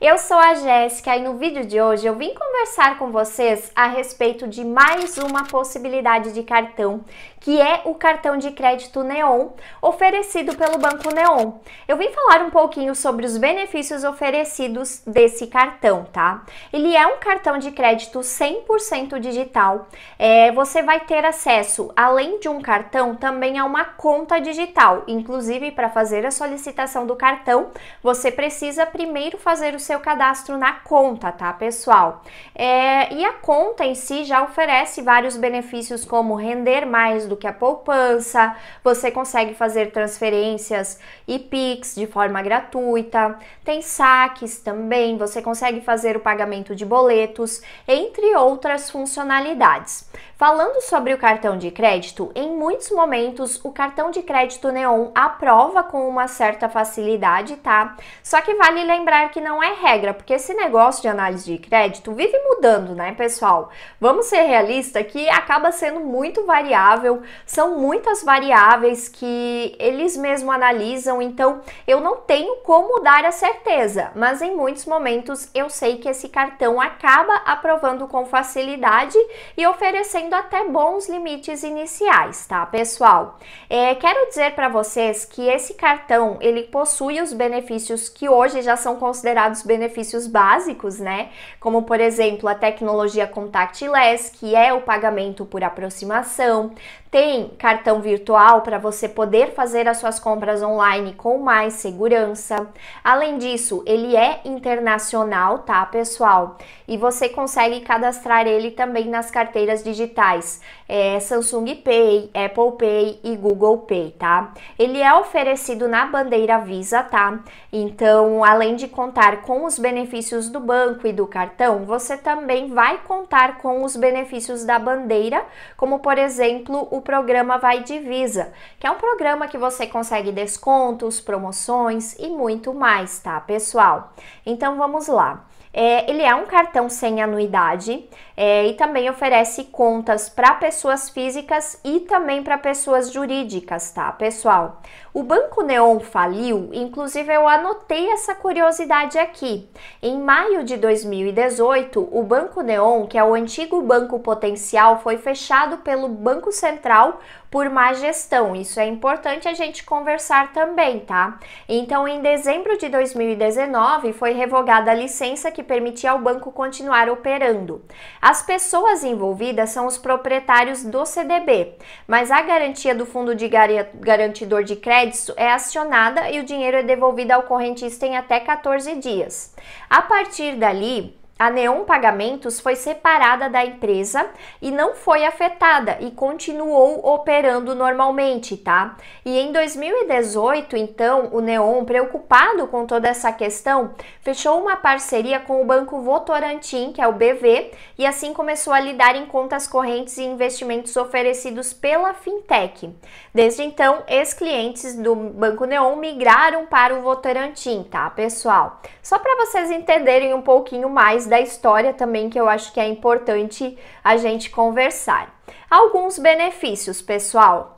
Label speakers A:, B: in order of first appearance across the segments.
A: Eu sou a Jéssica e no vídeo de hoje eu vim conversar com vocês a respeito de mais uma possibilidade de cartão, que é o cartão de crédito Neon, oferecido pelo Banco Neon. Eu vim falar um pouquinho sobre os benefícios oferecidos desse cartão, tá? Ele é um cartão de crédito 100% digital. É, você vai ter acesso, além de um cartão, também a uma conta digital. Inclusive, para fazer a solicitação do cartão, você precisa primeiro fazer o seu cadastro na conta, tá, pessoal? É, e a conta em si já oferece vários benefícios, como render mais do que a poupança, você consegue fazer transferências e PIX de forma gratuita, tem saques também, você consegue fazer o pagamento de boletos, entre outras funcionalidades. Falando sobre o cartão de crédito, em muitos momentos o cartão de crédito Neon aprova com uma certa facilidade, tá? Só que vale lembrar que não é regra, porque esse negócio de análise de crédito vive mudando, né, pessoal? Vamos ser realistas que acaba sendo muito variável, são muitas variáveis que eles mesmos analisam, então eu não tenho como dar a certeza, mas em muitos momentos eu sei que esse cartão acaba aprovando com facilidade e oferecendo sendo até bons limites iniciais, tá, pessoal? É, quero dizer para vocês que esse cartão ele possui os benefícios que hoje já são considerados benefícios básicos, né? Como por exemplo a tecnologia contactless, que é o pagamento por aproximação, tem cartão virtual para você poder fazer as suas compras online com mais segurança. Além disso, ele é internacional, tá, pessoal? E você consegue cadastrar ele também nas carteiras digitais digitais, é, Samsung Pay, Apple Pay e Google Pay, tá? Ele é oferecido na bandeira Visa, tá? Então, além de contar com os benefícios do banco e do cartão, você também vai contar com os benefícios da bandeira, como por exemplo o programa Vai Divisa, que é um programa que você consegue descontos, promoções e muito mais, tá, pessoal? Então vamos lá. É, ele é um cartão sem anuidade é, e também oferece contas para pessoas físicas e também para pessoas jurídicas, tá, pessoal? O Banco Neon faliu, inclusive eu anotei essa curiosidade aqui. Em maio de 2018, o Banco Neon, que é o antigo banco potencial, foi fechado pelo Banco Central por má gestão. Isso é importante a gente conversar também, tá? Então, em dezembro de 2019, foi revogada a licença que permitia ao banco continuar operando. As pessoas envolvidas são os proprietários do CDB, mas a garantia do Fundo de Garantidor de Crédito é acionada e o dinheiro é devolvido ao correntista em até 14 dias. A partir dali, a Neon Pagamentos foi separada da empresa e não foi afetada e continuou operando normalmente, tá? E em 2018, então, o Neon, preocupado com toda essa questão, fechou uma parceria com o Banco Votorantim, que é o BV, e assim começou a lidar em contas correntes e investimentos oferecidos pela fintech. Desde então, ex-clientes do Banco Neon migraram para o Votorantim, tá, pessoal? Só para vocês entenderem um pouquinho mais da história também que eu acho que é importante a gente conversar. Alguns benefícios, pessoal.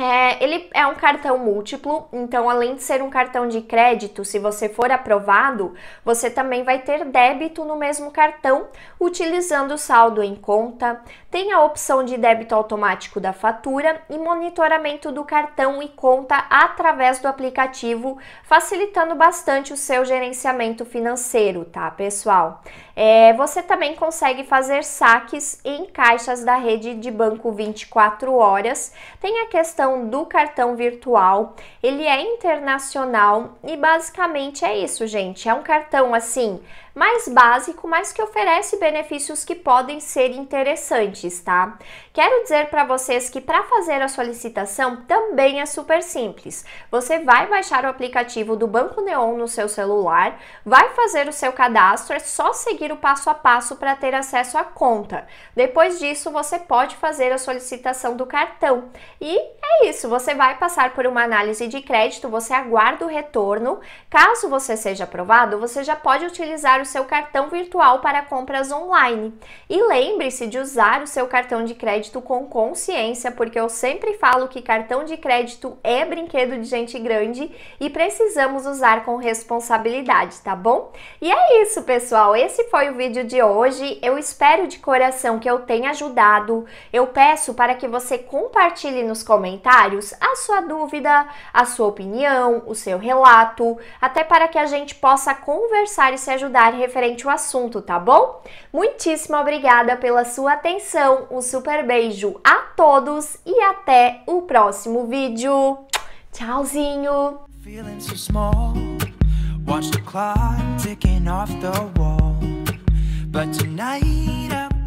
A: É, ele é um cartão múltiplo, então além de ser um cartão de crédito, se você for aprovado, você também vai ter débito no mesmo cartão, utilizando o saldo em conta. Tem a opção de débito automático da fatura e monitoramento do cartão e conta através do aplicativo, facilitando bastante o seu gerenciamento financeiro, tá, pessoal? É, você também consegue fazer saques em caixas da rede de banco 24 horas. Tem a questão do cartão virtual. Ele é internacional e basicamente é isso, gente. É um cartão assim mais básico, mas que oferece benefícios que podem ser interessantes, tá? Quero dizer para vocês que para fazer a solicitação também é super simples. Você vai baixar o aplicativo do Banco Neon no seu celular, vai fazer o seu cadastro, é só seguir o passo a passo para ter acesso à conta. Depois disso, você pode fazer a solicitação do cartão. E é isso, você vai passar por uma análise de crédito, você aguarda o retorno. Caso você seja aprovado, você já pode utilizar o seu cartão virtual para compras online. E lembre-se de usar o seu cartão de crédito com consciência, porque eu sempre falo que cartão de crédito é brinquedo de gente grande e precisamos usar com responsabilidade, tá bom? E é isso, pessoal. Esse foi o vídeo de hoje. Eu espero de coração que eu tenha ajudado. Eu peço para que você compartilhe nos comentários a sua dúvida, a sua opinião, o seu relato, até para que a gente possa conversar e se ajudar referente ao assunto, tá bom? Muitíssimo obrigada pela sua atenção, um super beijo a todos e até o próximo vídeo. Tchauzinho! But tonight I'm